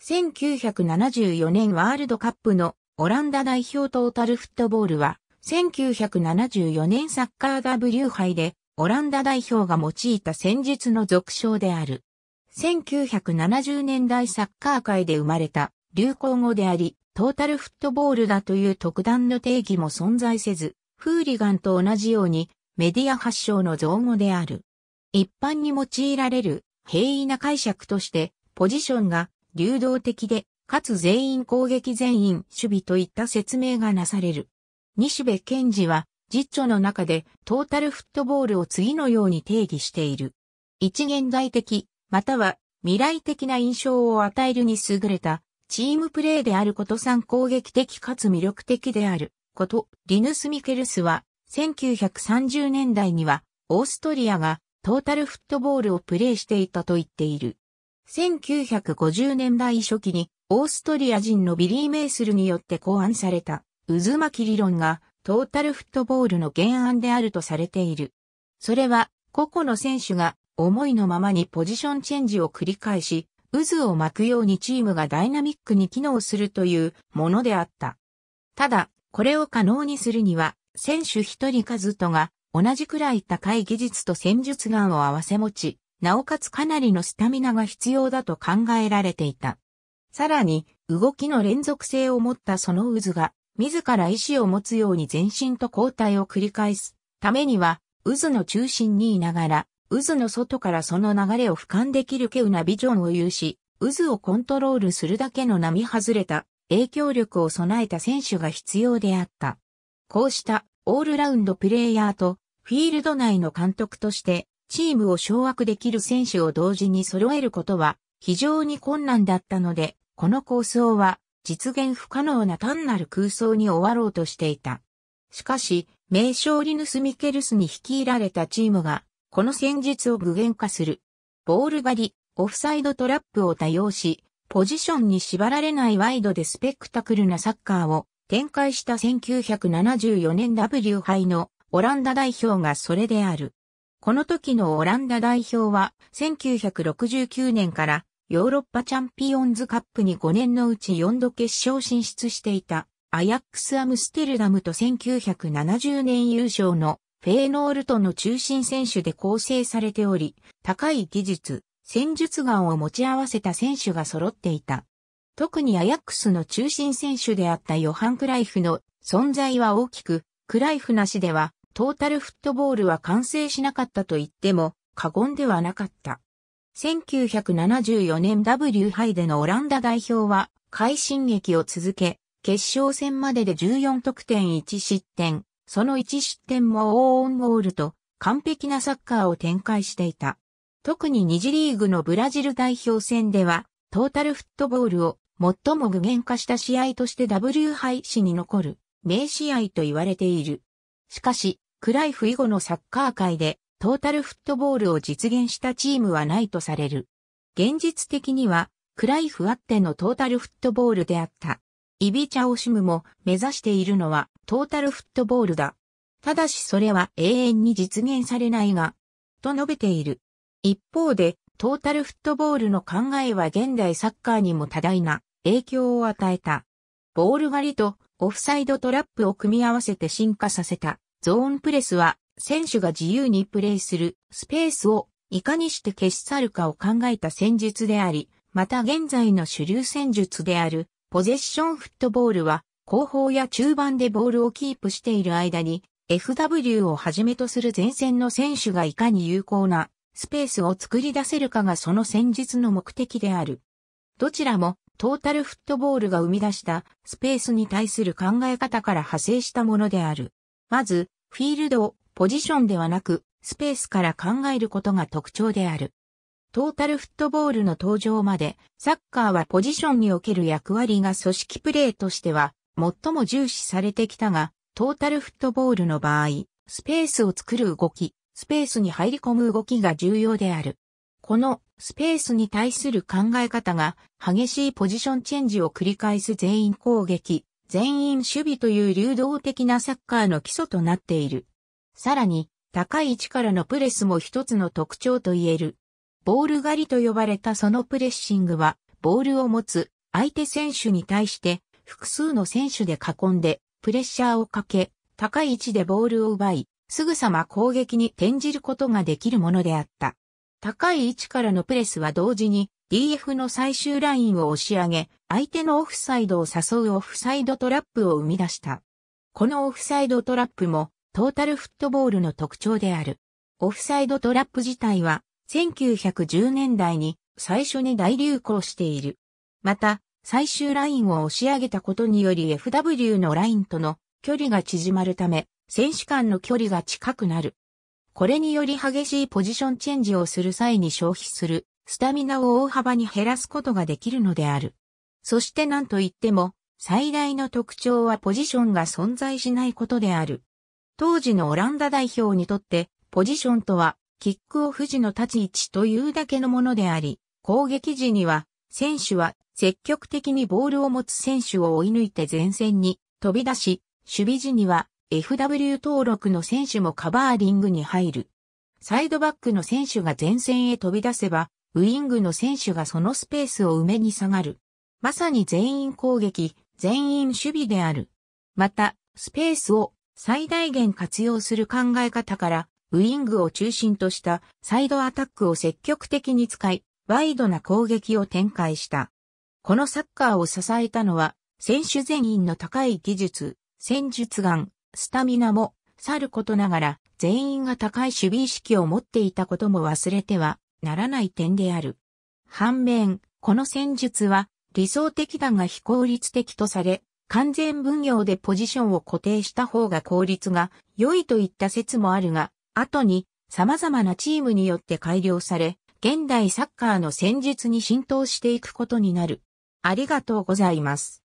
1974年ワールドカップのオランダ代表トータルフットボールは、1974年サッカー W 杯でオランダ代表が用いた戦術の俗称である。1970年代サッカー界で生まれた流行語であり、トータルフットボールだという特段の定義も存在せず、フーリガンと同じようにメディア発祥の造語である。一般に用いられる平易な解釈として、ポジションが流動的で、かつ全員攻撃全員守備といった説明がなされる。西部健治は、実著の中でトータルフットボールを次のように定義している。一現代的、または未来的な印象を与えるに優れた、チームプレーであること3攻撃的かつ魅力的であること、リヌス・ミケルスは、1930年代には、オーストリアがトータルフットボールをプレーしていたと言っている。1950年代初期にオーストリア人のビリー・メイスルによって考案された渦巻き理論がトータルフットボールの原案であるとされている。それは個々の選手が思いのままにポジションチェンジを繰り返し、渦を巻くようにチームがダイナミックに機能するというものであった。ただ、これを可能にするには、選手一人数とが同じくらい高い技術と戦術眼を合わせ持ち、なおかつかなりのスタミナが必要だと考えられていた。さらに、動きの連続性を持ったその渦が、自ら意志を持つように前進と後退を繰り返すためには、渦の中心にいながら、渦の外からその流れを俯瞰できる稀有なビジョンを有し、渦をコントロールするだけの波外れた影響力を備えた選手が必要であった。こうしたオールラウンドプレイヤーとフィールド内の監督としてチームを掌握できる選手を同時に揃えることは非常に困難だったので、この構想は実現不可能な単なる空想に終わろうとしていた。しかし、名将リヌス・ミケルスに率いられたチームが、この戦術を具現化する。ボール狩り、オフサイドトラップを多用し、ポジションに縛られないワイドでスペクタクルなサッカーを展開した1974年 W 杯のオランダ代表がそれである。この時のオランダ代表は1969年からヨーロッパチャンピオンズカップに5年のうち4度決勝進出していたアヤックスアムステルダムと1970年優勝のフェーノールトの中心選手で構成されており、高い技術、戦術眼を持ち合わせた選手が揃っていた。特にアヤックスの中心選手であったヨハン・クライフの存在は大きく、クライフなしではトータルフットボールは完成しなかったと言っても過言ではなかった。1974年 W 杯でのオランダ代表は快進撃を続け、決勝戦までで14得点1失点、その1失点もオーオンゴールと完璧なサッカーを展開していた。特に2次リーグのブラジル代表戦では、トータルフットボールを最も具現化した試合として W 杯史に残る名試合と言われている。しかし、クライフ以後のサッカー界でトータルフットボールを実現したチームはないとされる。現実的には、クライフあってのトータルフットボールであった。イビチャオシムも目指しているのはトータルフットボールだ。ただしそれは永遠に実現されないが、と述べている。一方で、トータルフットボールの考えは現代サッカーにも多大な影響を与えた。ボール狩りとオフサイドトラップを組み合わせて進化させた。ゾーンプレスは選手が自由にプレイするスペースをいかにして消し去るかを考えた戦術であり、また現在の主流戦術であるポゼッションフットボールは後方や中盤でボールをキープしている間に FW をはじめとする前線の選手がいかに有効なスペースを作り出せるかがその戦術の目的である。どちらもトータルフットボールが生み出したスペースに対する考え方から派生したものである。まず、フィールドをポジションではなく、スペースから考えることが特徴である。トータルフットボールの登場まで、サッカーはポジションにおける役割が組織プレーとしては、最も重視されてきたが、トータルフットボールの場合、スペースを作る動き、スペースに入り込む動きが重要である。このスペースに対する考え方が激しいポジションチェンジを繰り返す全員攻撃、全員守備という流動的なサッカーの基礎となっている。さらに、高い位置からのプレスも一つの特徴と言える。ボール狩りと呼ばれたそのプレッシングは、ボールを持つ相手選手に対して複数の選手で囲んでプレッシャーをかけ、高い位置でボールを奪い、すぐさま攻撃に転じることができるものであった。高い位置からのプレスは同時に DF の最終ラインを押し上げ、相手のオフサイドを誘うオフサイドトラップを生み出した。このオフサイドトラップもトータルフットボールの特徴である。オフサイドトラップ自体は1910年代に最初に大流行している。また、最終ラインを押し上げたことにより FW のラインとの距離が縮まるため、選手間の距離が近くなる。これにより激しいポジションチェンジをする際に消費するスタミナを大幅に減らすことができるのである。そして何と言っても、最大の特徴はポジションが存在しないことである。当時のオランダ代表にとって、ポジションとは、キックオフ時の立ち位置というだけのものであり、攻撃時には、選手は積極的にボールを持つ選手を追い抜いて前線に飛び出し、守備時には FW 登録の選手もカバーリングに入る。サイドバックの選手が前線へ飛び出せば、ウイングの選手がそのスペースを埋めに下がる。まさに全員攻撃、全員守備である。また、スペースを最大限活用する考え方から、ウィングを中心としたサイドアタックを積極的に使い、ワイドな攻撃を展開した。このサッカーを支えたのは、選手全員の高い技術、戦術眼、スタミナも、さることながら、全員が高い守備意識を持っていたことも忘れてはならない点である。反面、この戦術は理想的だが非効率的とされ、完全分業でポジションを固定した方が効率が良いといった説もあるが、後に様々なチームによって改良され、現代サッカーの戦術に浸透していくことになる。ありがとうございます。